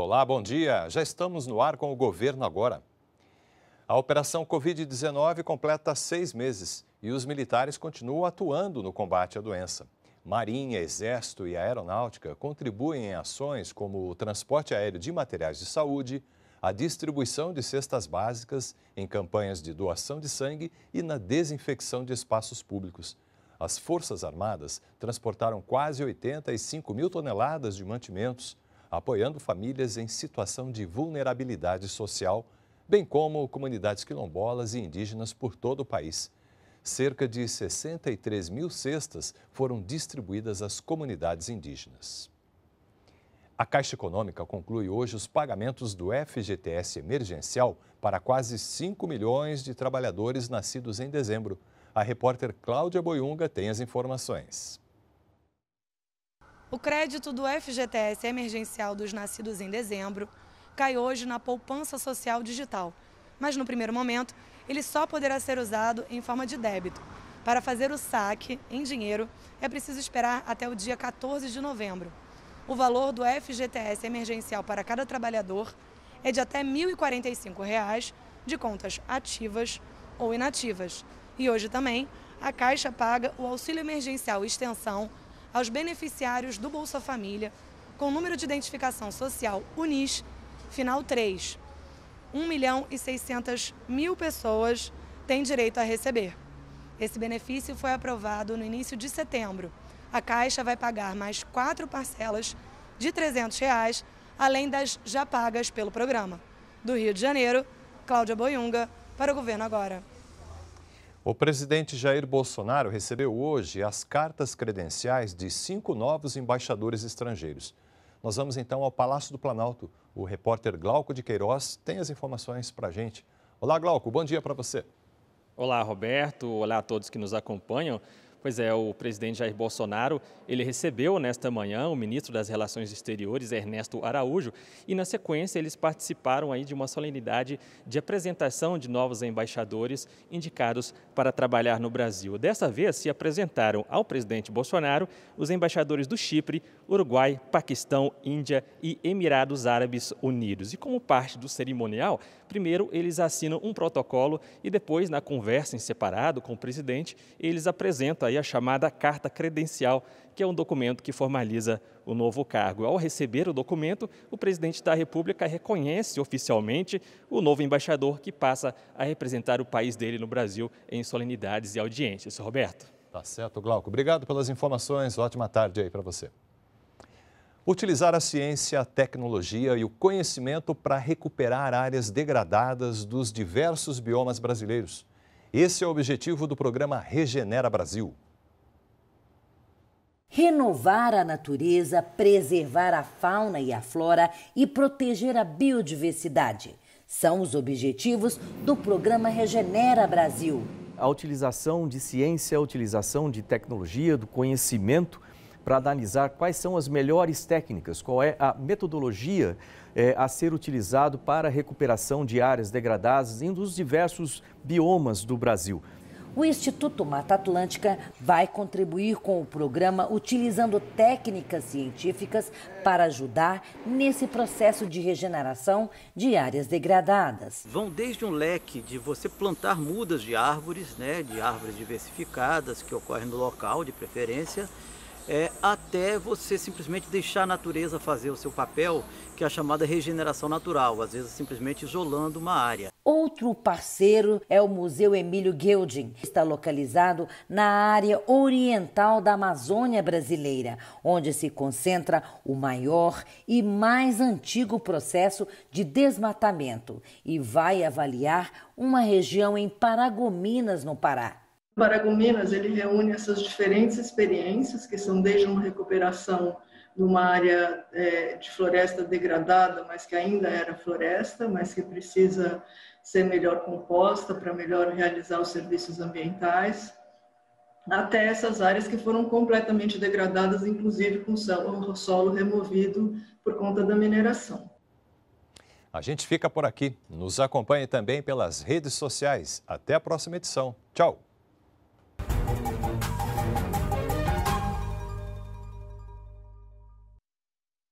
Olá, bom dia. Já estamos no ar com o governo agora. A operação Covid-19 completa seis meses e os militares continuam atuando no combate à doença. Marinha, Exército e Aeronáutica contribuem em ações como o transporte aéreo de materiais de saúde, a distribuição de cestas básicas em campanhas de doação de sangue e na desinfecção de espaços públicos. As Forças Armadas transportaram quase 85 mil toneladas de mantimentos, apoiando famílias em situação de vulnerabilidade social, bem como comunidades quilombolas e indígenas por todo o país. Cerca de 63 mil cestas foram distribuídas às comunidades indígenas. A Caixa Econômica conclui hoje os pagamentos do FGTS emergencial para quase 5 milhões de trabalhadores nascidos em dezembro. A repórter Cláudia Boiunga tem as informações. O crédito do FGTS emergencial dos nascidos em dezembro cai hoje na poupança social digital, mas no primeiro momento ele só poderá ser usado em forma de débito. Para fazer o saque em dinheiro, é preciso esperar até o dia 14 de novembro. O valor do FGTS emergencial para cada trabalhador é de até R$ 1.045 de contas ativas ou inativas. E hoje também a Caixa paga o auxílio emergencial extensão aos beneficiários do Bolsa Família com o número de identificação social UNIS, final 3. 1 milhão e 600 mil pessoas têm direito a receber. Esse benefício foi aprovado no início de setembro. A Caixa vai pagar mais quatro parcelas de R$ 300, reais, além das já pagas pelo programa. Do Rio de Janeiro, Cláudia Boiunga, para o Governo Agora. O presidente Jair Bolsonaro recebeu hoje as cartas credenciais de cinco novos embaixadores estrangeiros. Nós vamos então ao Palácio do Planalto. O repórter Glauco de Queiroz tem as informações para a gente. Olá, Glauco, bom dia para você. Olá, Roberto. Olá a todos que nos acompanham. Pois é, o presidente Jair Bolsonaro, ele recebeu nesta manhã o ministro das Relações Exteriores, Ernesto Araújo, e na sequência eles participaram aí de uma solenidade de apresentação de novos embaixadores indicados para trabalhar no Brasil. Dessa vez se apresentaram ao presidente Bolsonaro os embaixadores do Chipre, Uruguai, Paquistão, Índia e Emirados Árabes Unidos. E como parte do cerimonial, primeiro eles assinam um protocolo e depois na conversa em separado com o presidente, eles apresentam aí a chamada carta credencial, que é um documento que formaliza o novo cargo. Ao receber o documento, o presidente da República reconhece oficialmente o novo embaixador que passa a representar o país dele no Brasil em solenidades e audiências. Roberto. Tá certo, Glauco. Obrigado pelas informações. Ótima tarde aí para você. Utilizar a ciência, a tecnologia e o conhecimento para recuperar áreas degradadas dos diversos biomas brasileiros. Esse é o objetivo do programa Regenera Brasil. Renovar a natureza, preservar a fauna e a flora e proteger a biodiversidade. São os objetivos do programa Regenera Brasil. A utilização de ciência, a utilização de tecnologia, do conhecimento para analisar quais são as melhores técnicas, qual é a metodologia é, a ser utilizado para a recuperação de áreas degradadas em um dos diversos biomas do Brasil. O Instituto Mata Atlântica vai contribuir com o programa utilizando técnicas científicas para ajudar nesse processo de regeneração de áreas degradadas. Vão desde um leque de você plantar mudas de árvores, né, de árvores diversificadas que ocorrem no local de preferência, é, até você simplesmente deixar a natureza fazer o seu papel, que é a chamada regeneração natural, às vezes simplesmente isolando uma área. Outro parceiro é o Museu Emílio Gilding, que está localizado na área oriental da Amazônia brasileira, onde se concentra o maior e mais antigo processo de desmatamento e vai avaliar uma região em Paragominas, no Pará. Paragominas ele reúne essas diferentes experiências, que são desde uma recuperação numa área é, de floresta degradada, mas que ainda era floresta, mas que precisa ser melhor composta para melhor realizar os serviços ambientais, até essas áreas que foram completamente degradadas, inclusive com solo removido por conta da mineração. A gente fica por aqui. Nos acompanhe também pelas redes sociais. Até a próxima edição. Tchau!